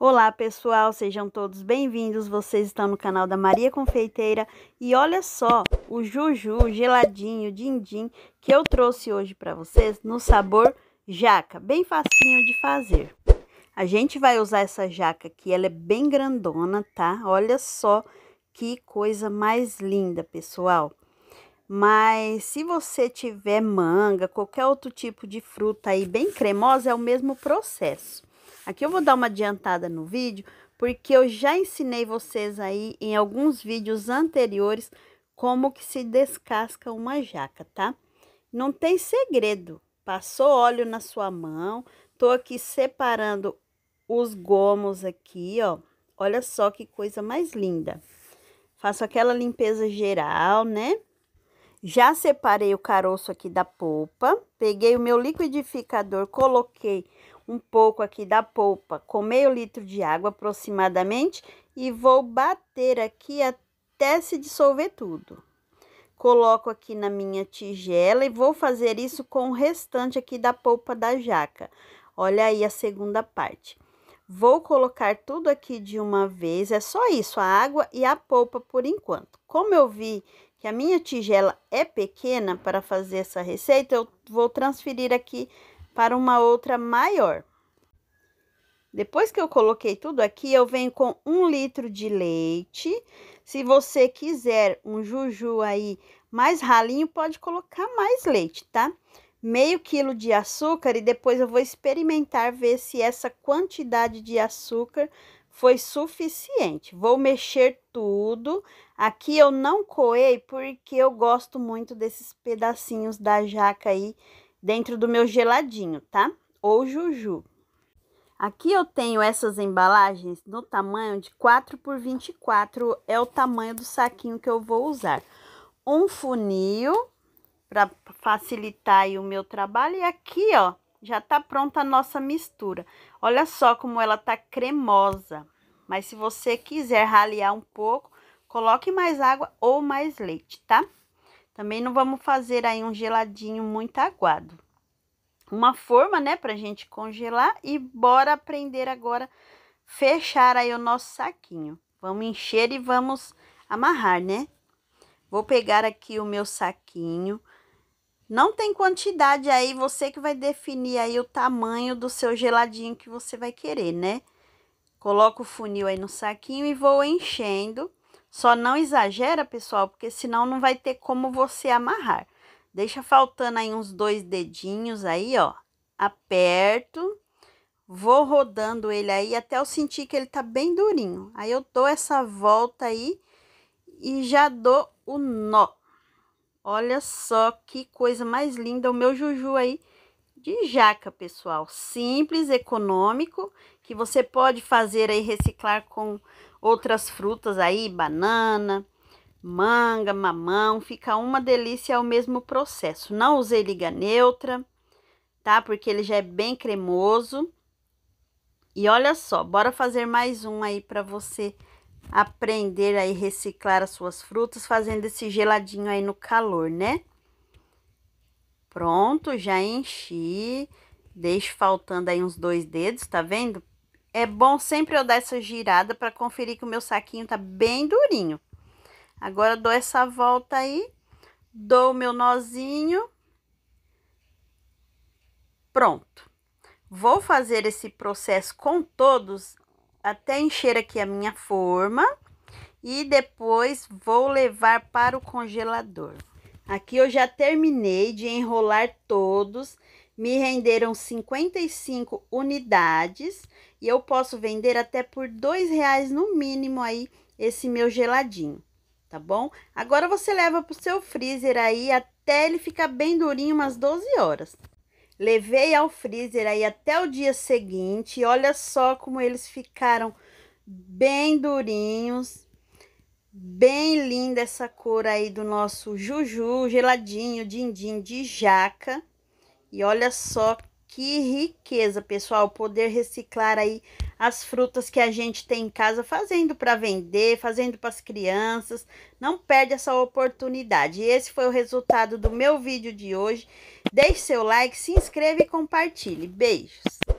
Olá pessoal, sejam todos bem-vindos. Vocês estão no canal da Maria Confeiteira e olha só o juju geladinho din-din, que eu trouxe hoje para vocês no sabor jaca, bem facinho de fazer. A gente vai usar essa jaca aqui, ela é bem grandona, tá? Olha só que coisa mais linda, pessoal. Mas se você tiver manga, qualquer outro tipo de fruta aí bem cremosa, é o mesmo processo. Aqui eu vou dar uma adiantada no vídeo, porque eu já ensinei vocês aí em alguns vídeos anteriores como que se descasca uma jaca, tá? Não tem segredo. Passou óleo na sua mão, tô aqui separando os gomos aqui, ó. Olha só que coisa mais linda. Faço aquela limpeza geral, né? Já separei o caroço aqui da polpa, peguei o meu liquidificador, coloquei um pouco aqui da polpa com meio litro de água aproximadamente e vou bater aqui até se dissolver tudo. Coloco aqui na minha tigela e vou fazer isso com o restante aqui da polpa da jaca. Olha aí a segunda parte. Vou colocar tudo aqui de uma vez, é só isso, a água e a polpa por enquanto. Como eu vi que a minha tigela é pequena para fazer essa receita, eu vou transferir aqui para uma outra maior. Depois que eu coloquei tudo aqui, eu venho com um litro de leite. Se você quiser um juju aí mais ralinho, pode colocar mais leite, tá? Meio quilo de açúcar e depois eu vou experimentar ver se essa quantidade de açúcar foi suficiente. Vou mexer tudo. Aqui eu não coei porque eu gosto muito desses pedacinhos da jaca aí dentro do meu geladinho, tá? Ou juju. Aqui eu tenho essas embalagens no tamanho de 4 por 24, é o tamanho do saquinho que eu vou usar. Um funil para facilitar o meu trabalho e aqui, ó, já tá pronta a nossa mistura. Olha só como ela tá cremosa. Mas se você quiser ralear um pouco, coloque mais água ou mais leite, tá? Também não vamos fazer aí um geladinho muito aguado. Uma forma, né, pra gente congelar e bora aprender agora fechar aí o nosso saquinho. Vamos encher e vamos amarrar, né? Vou pegar aqui o meu saquinho. Não tem quantidade aí, você que vai definir aí o tamanho do seu geladinho que você vai querer, né? Coloco o funil aí no saquinho e vou enchendo só não exagera, pessoal, porque senão não vai ter como você amarrar. Deixa faltando aí uns dois dedinhos aí, ó. Aperto, vou rodando ele aí até eu sentir que ele tá bem durinho. Aí eu dou essa volta aí e já dou o nó. Olha só que coisa mais linda, o meu Juju aí de jaca, pessoal. Simples, econômico, que você pode fazer aí, reciclar com outras frutas aí, banana, manga, mamão. Fica uma delícia ao é mesmo processo. Não usei liga neutra, tá? Porque ele já é bem cremoso. E olha só, bora fazer mais um aí para você aprender aí reciclar as suas frutas fazendo esse geladinho aí no calor, né? Pronto, já enchi. Deixo faltando aí uns dois dedos, tá vendo? É bom sempre eu dar essa girada para conferir que o meu saquinho tá bem durinho. Agora dou essa volta aí, dou o meu nozinho. Pronto. Vou fazer esse processo com todos até encher aqui a minha forma e depois vou levar para o congelador. Aqui eu já terminei de enrolar todos, me renderam 55 unidades e eu posso vender até por dois reais no mínimo aí esse meu geladinho, tá bom? Agora você leva para o seu freezer aí até ele ficar bem durinho umas 12 horas. Levei ao freezer aí até o dia seguinte, olha só como eles ficaram bem durinhos, Bem linda essa cor aí do nosso juju, geladinho, dindim de jaca. E olha só que riqueza, pessoal, poder reciclar aí as frutas que a gente tem em casa, fazendo para vender, fazendo para as crianças. Não perde essa oportunidade. E esse foi o resultado do meu vídeo de hoje. Deixe seu like, se inscreva e compartilhe. Beijos!